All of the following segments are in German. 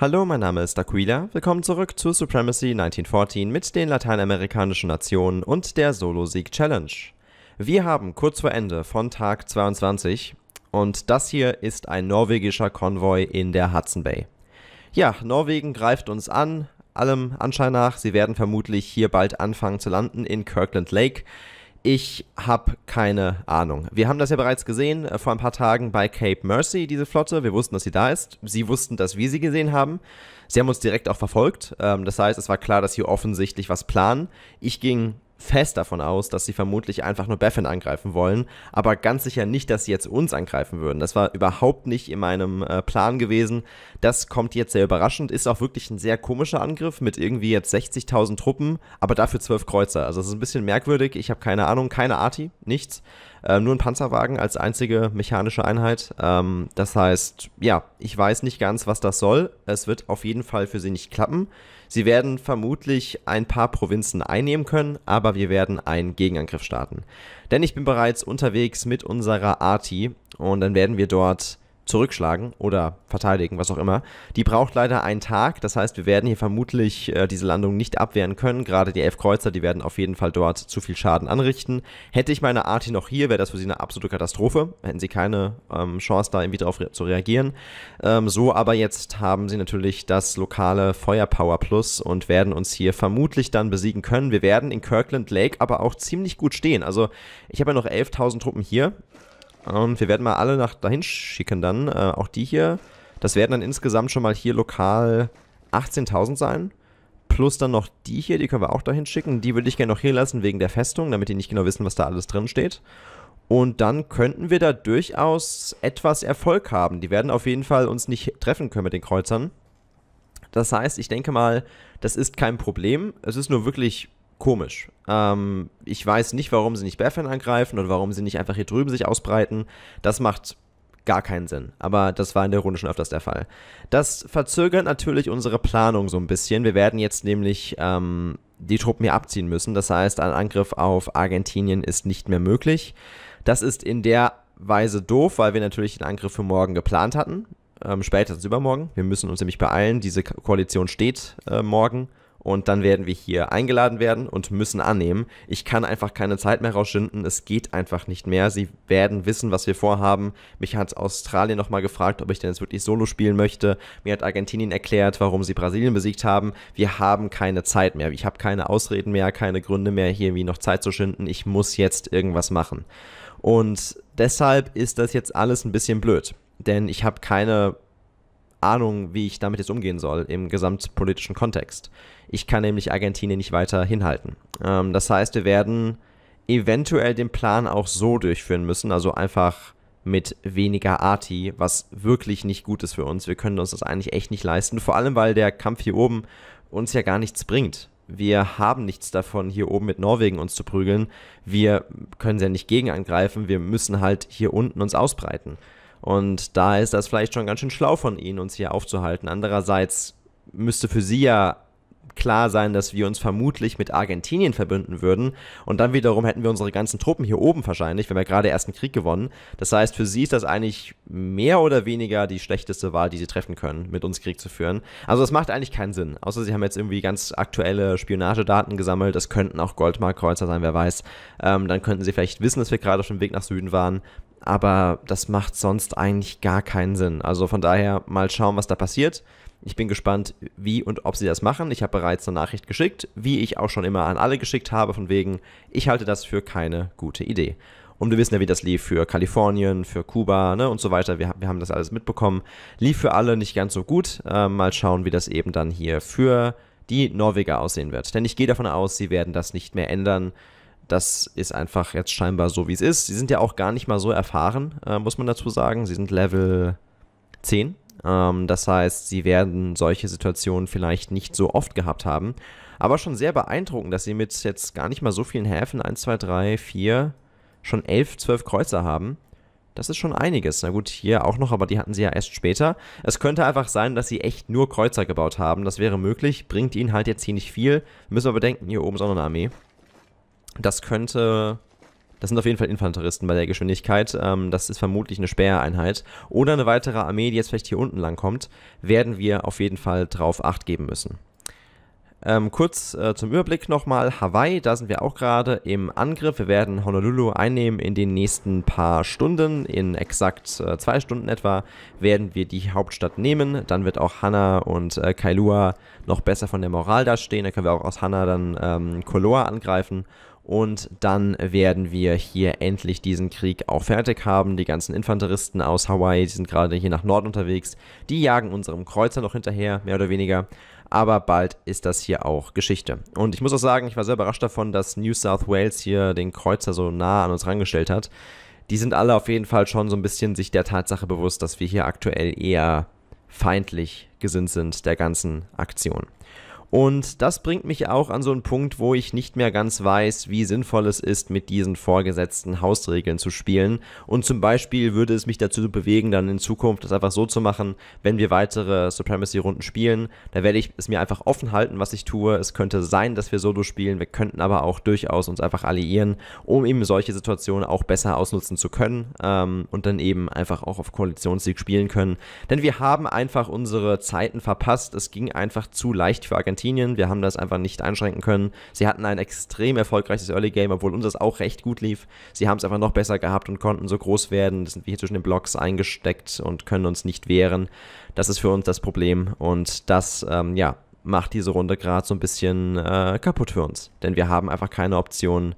Hallo, mein Name ist Aquila. Willkommen zurück zu Supremacy 1914 mit den lateinamerikanischen Nationen und der Solo-Sieg-Challenge. Wir haben kurz vor Ende von Tag 22 und das hier ist ein norwegischer Konvoi in der Hudson Bay. Ja, Norwegen greift uns an, allem Anschein nach, sie werden vermutlich hier bald anfangen zu landen in Kirkland Lake. Ich habe keine Ahnung. Wir haben das ja bereits gesehen äh, vor ein paar Tagen bei Cape Mercy, diese Flotte. Wir wussten, dass sie da ist. Sie wussten, dass wir sie gesehen haben. Sie haben uns direkt auch verfolgt. Ähm, das heißt, es war klar, dass sie offensichtlich was planen. Ich ging fest davon aus, dass sie vermutlich einfach nur Baffin angreifen wollen, aber ganz sicher nicht, dass sie jetzt uns angreifen würden. Das war überhaupt nicht in meinem äh, Plan gewesen. Das kommt jetzt sehr überraschend, ist auch wirklich ein sehr komischer Angriff mit irgendwie jetzt 60.000 Truppen, aber dafür 12 Kreuzer. Also es ist ein bisschen merkwürdig, ich habe keine Ahnung, keine Arti, nichts. Äh, nur ein Panzerwagen als einzige mechanische Einheit. Ähm, das heißt, ja, ich weiß nicht ganz, was das soll. Es wird auf jeden Fall für sie nicht klappen. Sie werden vermutlich ein paar Provinzen einnehmen können, aber wir werden einen Gegenangriff starten. Denn ich bin bereits unterwegs mit unserer Arti und dann werden wir dort zurückschlagen oder verteidigen, was auch immer. Die braucht leider einen Tag. Das heißt, wir werden hier vermutlich äh, diese Landung nicht abwehren können. Gerade die elf Kreuzer, die werden auf jeden Fall dort zu viel Schaden anrichten. Hätte ich meine Arti noch hier, wäre das für sie eine absolute Katastrophe. Hätten sie keine ähm, Chance, da irgendwie drauf re zu reagieren. Ähm, so aber jetzt haben sie natürlich das lokale Feuerpower Plus und werden uns hier vermutlich dann besiegen können. Wir werden in Kirkland Lake aber auch ziemlich gut stehen. Also ich habe ja noch 11.000 Truppen hier. Und wir werden mal alle nach dahin schicken dann, äh, auch die hier. Das werden dann insgesamt schon mal hier lokal 18.000 sein. Plus dann noch die hier, die können wir auch dahin schicken. Die würde ich gerne noch hier lassen wegen der Festung, damit die nicht genau wissen, was da alles drin steht. Und dann könnten wir da durchaus etwas Erfolg haben. Die werden auf jeden Fall uns nicht treffen können mit den Kreuzern. Das heißt, ich denke mal, das ist kein Problem. Es ist nur wirklich komisch. Ähm, ich weiß nicht, warum sie nicht Baffin angreifen oder warum sie nicht einfach hier drüben sich ausbreiten. Das macht gar keinen Sinn. Aber das war in der Runde schon öfters der Fall. Das verzögert natürlich unsere Planung so ein bisschen. Wir werden jetzt nämlich ähm, die Truppen hier abziehen müssen. Das heißt, ein Angriff auf Argentinien ist nicht mehr möglich. Das ist in der Weise doof, weil wir natürlich den Angriff für morgen geplant hatten. Ähm, spätestens übermorgen. Wir müssen uns nämlich beeilen. Diese Koalition steht äh, morgen und dann werden wir hier eingeladen werden und müssen annehmen. Ich kann einfach keine Zeit mehr rausschinden, es geht einfach nicht mehr. Sie werden wissen, was wir vorhaben. Mich hat Australien nochmal gefragt, ob ich denn jetzt wirklich Solo spielen möchte. Mir hat Argentinien erklärt, warum sie Brasilien besiegt haben. Wir haben keine Zeit mehr. Ich habe keine Ausreden mehr, keine Gründe mehr, hier irgendwie noch Zeit zu schinden. Ich muss jetzt irgendwas machen. Und deshalb ist das jetzt alles ein bisschen blöd. Denn ich habe keine Ahnung, wie ich damit jetzt umgehen soll im gesamtpolitischen Kontext. Ich kann nämlich Argentinien nicht weiter hinhalten. Ähm, das heißt, wir werden eventuell den Plan auch so durchführen müssen, also einfach mit weniger Arti, was wirklich nicht gut ist für uns. Wir können uns das eigentlich echt nicht leisten, vor allem weil der Kampf hier oben uns ja gar nichts bringt. Wir haben nichts davon, hier oben mit Norwegen uns zu prügeln. Wir können sie ja nicht gegen angreifen. Wir müssen halt hier unten uns ausbreiten. Und da ist das vielleicht schon ganz schön schlau von ihnen, uns hier aufzuhalten. Andererseits müsste für sie ja klar sein, dass wir uns vermutlich mit Argentinien verbünden würden. Und dann wiederum hätten wir unsere ganzen Truppen hier oben wahrscheinlich. wenn Wir gerade erst einen Krieg gewonnen. Das heißt, für sie ist das eigentlich mehr oder weniger die schlechteste Wahl, die sie treffen können, mit uns Krieg zu führen. Also das macht eigentlich keinen Sinn. Außer sie haben jetzt irgendwie ganz aktuelle Spionagedaten gesammelt. Das könnten auch Goldmarkkreuzer sein, wer weiß. Ähm, dann könnten sie vielleicht wissen, dass wir gerade auf dem Weg nach Süden waren aber das macht sonst eigentlich gar keinen Sinn. Also von daher mal schauen, was da passiert. Ich bin gespannt, wie und ob sie das machen. Ich habe bereits eine Nachricht geschickt, wie ich auch schon immer an alle geschickt habe, von wegen, ich halte das für keine gute Idee. Und wir wissen ja, wie das lief für Kalifornien, für Kuba ne, und so weiter. Wir, wir haben das alles mitbekommen. Lief für alle nicht ganz so gut. Äh, mal schauen, wie das eben dann hier für die Norweger aussehen wird. Denn ich gehe davon aus, sie werden das nicht mehr ändern. Das ist einfach jetzt scheinbar so, wie es ist. Sie sind ja auch gar nicht mal so erfahren, äh, muss man dazu sagen. Sie sind Level 10. Ähm, das heißt, sie werden solche Situationen vielleicht nicht so oft gehabt haben. Aber schon sehr beeindruckend, dass sie mit jetzt gar nicht mal so vielen Häfen, 1, 2, 3, 4, schon 11, 12 Kreuzer haben. Das ist schon einiges. Na gut, hier auch noch, aber die hatten sie ja erst später. Es könnte einfach sein, dass sie echt nur Kreuzer gebaut haben. Das wäre möglich, bringt ihnen halt jetzt hier nicht viel. Müssen wir bedenken, hier oben ist auch noch eine Armee. Das könnte. Das sind auf jeden Fall Infanteristen bei der Geschwindigkeit. Ähm, das ist vermutlich eine Speereinheit. Oder eine weitere Armee, die jetzt vielleicht hier unten lang kommt, werden wir auf jeden Fall drauf Acht geben müssen. Ähm, kurz äh, zum Überblick nochmal Hawaii, da sind wir auch gerade im Angriff. Wir werden Honolulu einnehmen in den nächsten paar Stunden. In exakt äh, zwei Stunden etwa werden wir die Hauptstadt nehmen. Dann wird auch Hanna und äh, Kailua noch besser von der Moral dastehen. Da können wir auch aus Hanna dann ähm, Koloa angreifen und dann werden wir hier endlich diesen Krieg auch fertig haben. Die ganzen Infanteristen aus Hawaii, die sind gerade hier nach Norden unterwegs. Die jagen unserem Kreuzer noch hinterher, mehr oder weniger. Aber bald ist das hier auch Geschichte. Und ich muss auch sagen, ich war sehr überrascht davon, dass New South Wales hier den Kreuzer so nah an uns rangestellt hat. Die sind alle auf jeden Fall schon so ein bisschen sich der Tatsache bewusst, dass wir hier aktuell eher feindlich gesinnt sind der ganzen Aktion. Und das bringt mich auch an so einen Punkt, wo ich nicht mehr ganz weiß, wie sinnvoll es ist, mit diesen vorgesetzten Hausregeln zu spielen. Und zum Beispiel würde es mich dazu bewegen, dann in Zukunft das einfach so zu machen, wenn wir weitere Supremacy-Runden spielen, da werde ich es mir einfach offen halten, was ich tue. Es könnte sein, dass wir Solo spielen, wir könnten aber auch durchaus uns einfach alliieren, um eben solche Situationen auch besser ausnutzen zu können ähm, und dann eben einfach auch auf Koalitionssieg spielen können. Denn wir haben einfach unsere Zeiten verpasst. Es ging einfach zu leicht für Argentinien Argentinien. Wir haben das einfach nicht einschränken können. Sie hatten ein extrem erfolgreiches Early Game, obwohl uns das auch recht gut lief. Sie haben es einfach noch besser gehabt und konnten so groß werden. Das sind wir hier zwischen den Blocks eingesteckt und können uns nicht wehren. Das ist für uns das Problem und das, ähm, ja, macht diese Runde gerade so ein bisschen äh, kaputt für uns. Denn wir haben einfach keine Option,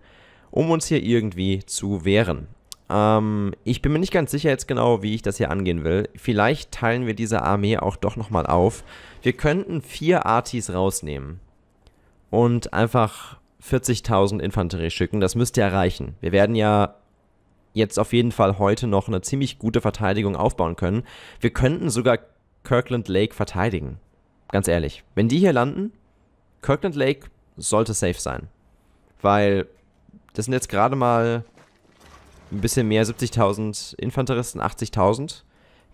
um uns hier irgendwie zu wehren. Ähm, ich bin mir nicht ganz sicher jetzt genau, wie ich das hier angehen will. Vielleicht teilen wir diese Armee auch doch nochmal auf. Wir könnten vier Artis rausnehmen und einfach 40.000 Infanterie schicken. Das müsste ja reichen. Wir werden ja jetzt auf jeden Fall heute noch eine ziemlich gute Verteidigung aufbauen können. Wir könnten sogar Kirkland Lake verteidigen. Ganz ehrlich. Wenn die hier landen, Kirkland Lake sollte safe sein. Weil das sind jetzt gerade mal ein bisschen mehr, 70.000 Infanteristen, 80.000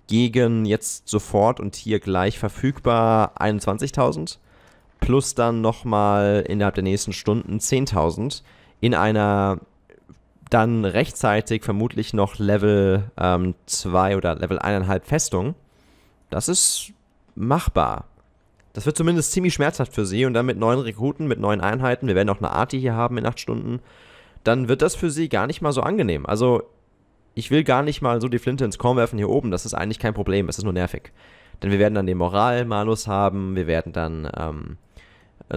gegen jetzt sofort und hier gleich verfügbar 21.000 plus dann nochmal innerhalb der nächsten Stunden 10.000 in einer dann rechtzeitig vermutlich noch Level 2 ähm, oder Level 1,5 Festung. Das ist machbar. Das wird zumindest ziemlich schmerzhaft für sie und dann mit neuen Rekruten, mit neuen Einheiten. Wir werden auch eine Arti hier haben in 8 Stunden dann wird das für sie gar nicht mal so angenehm. Also ich will gar nicht mal so die Flinte ins Korn werfen hier oben, das ist eigentlich kein Problem, es ist nur nervig. Denn wir werden dann den Moralmalus haben, wir werden dann ähm,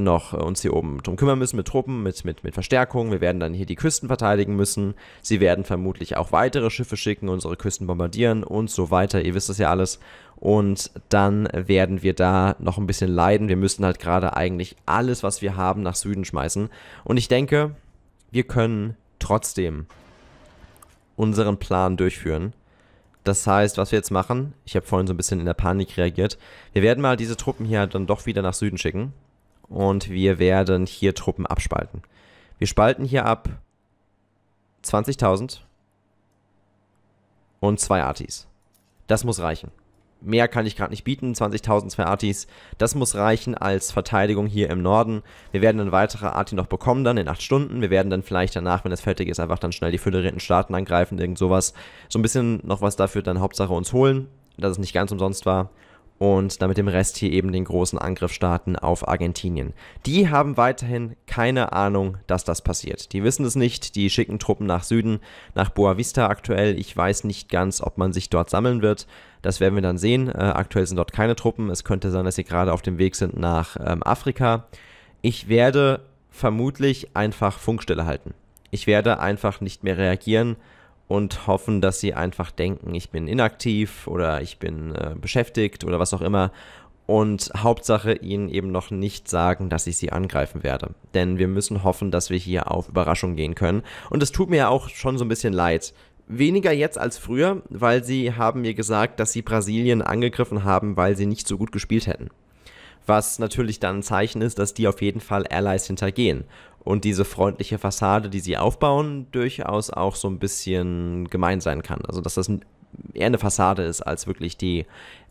noch uns hier oben drum kümmern müssen mit Truppen, mit, mit, mit Verstärkung, wir werden dann hier die Küsten verteidigen müssen, sie werden vermutlich auch weitere Schiffe schicken, unsere Küsten bombardieren und so weiter, ihr wisst das ja alles. Und dann werden wir da noch ein bisschen leiden, wir müssen halt gerade eigentlich alles, was wir haben, nach Süden schmeißen. Und ich denke, wir können trotzdem unseren Plan durchführen. Das heißt, was wir jetzt machen, ich habe vorhin so ein bisschen in der Panik reagiert, wir werden mal diese Truppen hier dann doch wieder nach Süden schicken und wir werden hier Truppen abspalten. Wir spalten hier ab 20.000 und zwei Artis. Das muss reichen mehr kann ich gerade nicht bieten. 20.000 zwei Artis, das muss reichen als Verteidigung hier im Norden. Wir werden dann weitere Arti noch bekommen, dann in acht Stunden. Wir werden dann vielleicht danach, wenn das fertig ist, einfach dann schnell die föderierten Staaten angreifen, irgend sowas. So ein bisschen noch was dafür dann Hauptsache uns holen, dass es nicht ganz umsonst war und damit dem Rest hier eben den großen Angriff starten auf Argentinien. Die haben weiterhin keine Ahnung, dass das passiert. Die wissen es nicht, die schicken Truppen nach Süden, nach Boavista aktuell. Ich weiß nicht ganz, ob man sich dort sammeln wird. Das werden wir dann sehen. Äh, aktuell sind dort keine Truppen. Es könnte sein, dass sie gerade auf dem Weg sind nach ähm, Afrika. Ich werde vermutlich einfach Funkstille halten. Ich werde einfach nicht mehr reagieren und hoffen, dass sie einfach denken, ich bin inaktiv oder ich bin äh, beschäftigt oder was auch immer. Und Hauptsache ihnen eben noch nicht sagen, dass ich sie angreifen werde. Denn wir müssen hoffen, dass wir hier auf Überraschung gehen können. Und es tut mir ja auch schon so ein bisschen leid. Weniger jetzt als früher, weil sie haben mir gesagt, dass sie Brasilien angegriffen haben, weil sie nicht so gut gespielt hätten was natürlich dann ein Zeichen ist, dass die auf jeden Fall Allies hintergehen und diese freundliche Fassade, die sie aufbauen, durchaus auch so ein bisschen gemein sein kann. Also dass das eher eine Fassade ist als wirklich die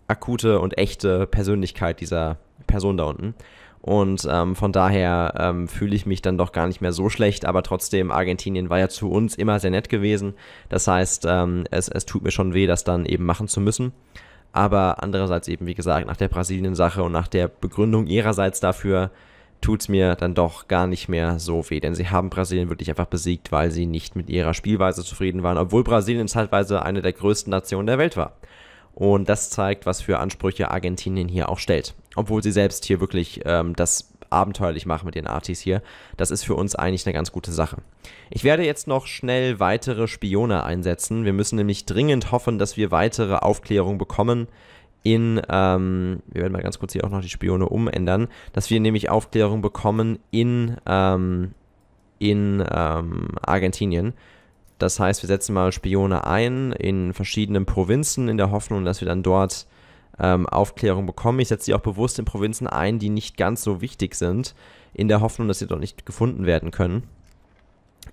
akute und echte Persönlichkeit dieser Person da unten. Und ähm, von daher ähm, fühle ich mich dann doch gar nicht mehr so schlecht, aber trotzdem, Argentinien war ja zu uns immer sehr nett gewesen. Das heißt, ähm, es, es tut mir schon weh, das dann eben machen zu müssen. Aber andererseits eben, wie gesagt, nach der Brasilien-Sache und nach der Begründung ihrerseits dafür tut es mir dann doch gar nicht mehr so weh. Denn sie haben Brasilien wirklich einfach besiegt, weil sie nicht mit ihrer Spielweise zufrieden waren, obwohl Brasilien zeitweise eine der größten Nationen der Welt war. Und das zeigt, was für Ansprüche Argentinien hier auch stellt. Obwohl sie selbst hier wirklich ähm, das abenteuerlich machen mit den Artis hier. Das ist für uns eigentlich eine ganz gute Sache. Ich werde jetzt noch schnell weitere Spione einsetzen. Wir müssen nämlich dringend hoffen, dass wir weitere Aufklärung bekommen in, ähm, wir werden mal ganz kurz hier auch noch die Spione umändern, dass wir nämlich Aufklärung bekommen in, ähm, in ähm, Argentinien. Das heißt, wir setzen mal Spione ein in verschiedenen Provinzen in der Hoffnung, dass wir dann dort ähm, Aufklärung bekommen. Ich setze sie auch bewusst in Provinzen ein, die nicht ganz so wichtig sind, in der Hoffnung, dass sie dort nicht gefunden werden können.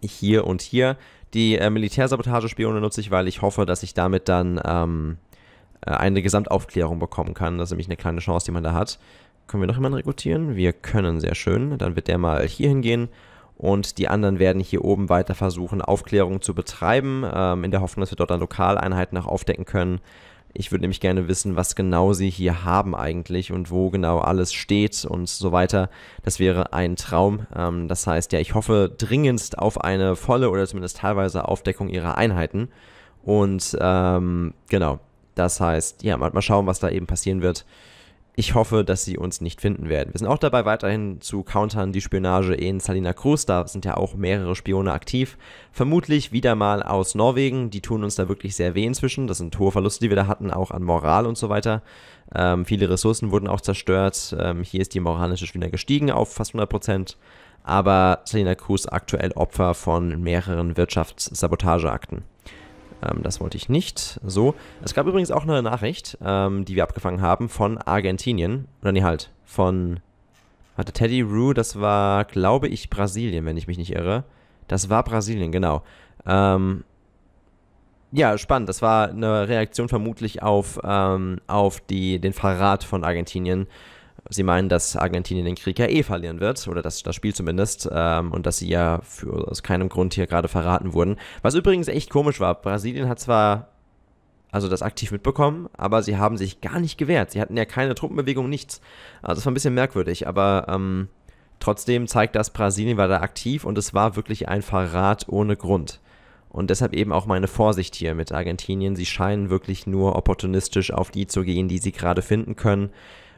Hier und hier. Die äh, Militärsabotagespione nutze ich, weil ich hoffe, dass ich damit dann ähm, äh, eine Gesamtaufklärung bekommen kann. Das ist nämlich eine kleine Chance, die man da hat. Können wir noch jemanden rekrutieren? Wir können, sehr schön. Dann wird der mal hier hingehen und die anderen werden hier oben weiter versuchen, Aufklärung zu betreiben, ähm, in der Hoffnung, dass wir dort dann Lokaleinheiten auch aufdecken können. Ich würde nämlich gerne wissen, was genau sie hier haben eigentlich und wo genau alles steht und so weiter. Das wäre ein Traum. Ähm, das heißt, ja, ich hoffe dringendst auf eine volle oder zumindest teilweise Aufdeckung ihrer Einheiten. Und ähm, genau, das heißt, ja, mal, mal schauen, was da eben passieren wird. Ich hoffe, dass sie uns nicht finden werden. Wir sind auch dabei, weiterhin zu countern die Spionage in Salina Cruz. Da sind ja auch mehrere Spione aktiv. Vermutlich wieder mal aus Norwegen. Die tun uns da wirklich sehr weh inzwischen. Das sind hohe Verluste, die wir da hatten, auch an Moral und so weiter. Ähm, viele Ressourcen wurden auch zerstört. Ähm, hier ist die moralische wieder gestiegen auf fast 100 Prozent. Aber Salina Cruz aktuell Opfer von mehreren Wirtschaftssabotageakten. Ähm, das wollte ich nicht. So. Es gab übrigens auch eine Nachricht, ähm, die wir abgefangen haben von Argentinien. Oder nee, halt. Von. Warte, Teddy Rue, das war, glaube ich, Brasilien, wenn ich mich nicht irre. Das war Brasilien, genau. Ähm, ja, spannend. Das war eine Reaktion vermutlich auf, ähm, auf die, den Verrat von Argentinien Sie meinen, dass Argentinien den Krieg ja eh verlieren wird, oder das, das Spiel zumindest, ähm, und dass sie ja für, aus keinem Grund hier gerade verraten wurden. Was übrigens echt komisch war, Brasilien hat zwar also das aktiv mitbekommen, aber sie haben sich gar nicht gewehrt. Sie hatten ja keine Truppenbewegung, nichts. Also das war ein bisschen merkwürdig, aber ähm, trotzdem zeigt das, Brasilien war da aktiv und es war wirklich ein Verrat ohne Grund. Und deshalb eben auch meine Vorsicht hier mit Argentinien. Sie scheinen wirklich nur opportunistisch auf die zu gehen, die sie gerade finden können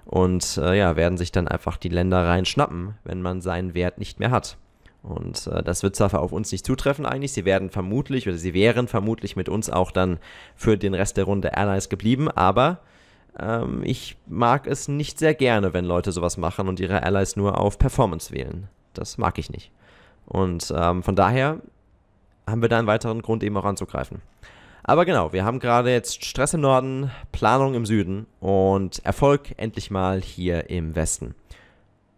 und äh, ja, werden sich dann einfach die Länder reinschnappen, wenn man seinen Wert nicht mehr hat. Und äh, das wird zwar auf uns nicht zutreffen eigentlich, sie werden vermutlich oder sie wären vermutlich mit uns auch dann für den Rest der Runde Airlines geblieben, aber ähm, ich mag es nicht sehr gerne, wenn Leute sowas machen und ihre Allies nur auf Performance wählen. Das mag ich nicht. Und ähm, von daher haben wir da einen weiteren Grund eben auch anzugreifen. Aber genau, wir haben gerade jetzt Stress im Norden, Planung im Süden und Erfolg endlich mal hier im Westen.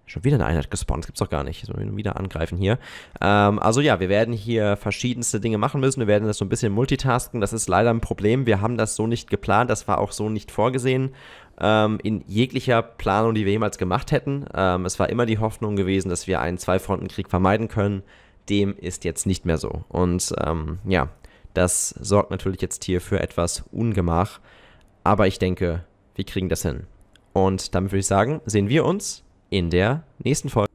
Schon wieder eine Einheit gespawnt, das gibt's doch gar nicht. Jetzt müssen wir wieder angreifen hier. Ähm, also ja, wir werden hier verschiedenste Dinge machen müssen. Wir werden das so ein bisschen multitasken. Das ist leider ein Problem. Wir haben das so nicht geplant. Das war auch so nicht vorgesehen ähm, in jeglicher Planung, die wir jemals gemacht hätten. Ähm, es war immer die Hoffnung gewesen, dass wir einen Zweifrontenkrieg vermeiden können. Dem ist jetzt nicht mehr so. Und ähm, ja, das sorgt natürlich jetzt hier für etwas Ungemach, aber ich denke, wir kriegen das hin. Und damit würde ich sagen, sehen wir uns in der nächsten Folge.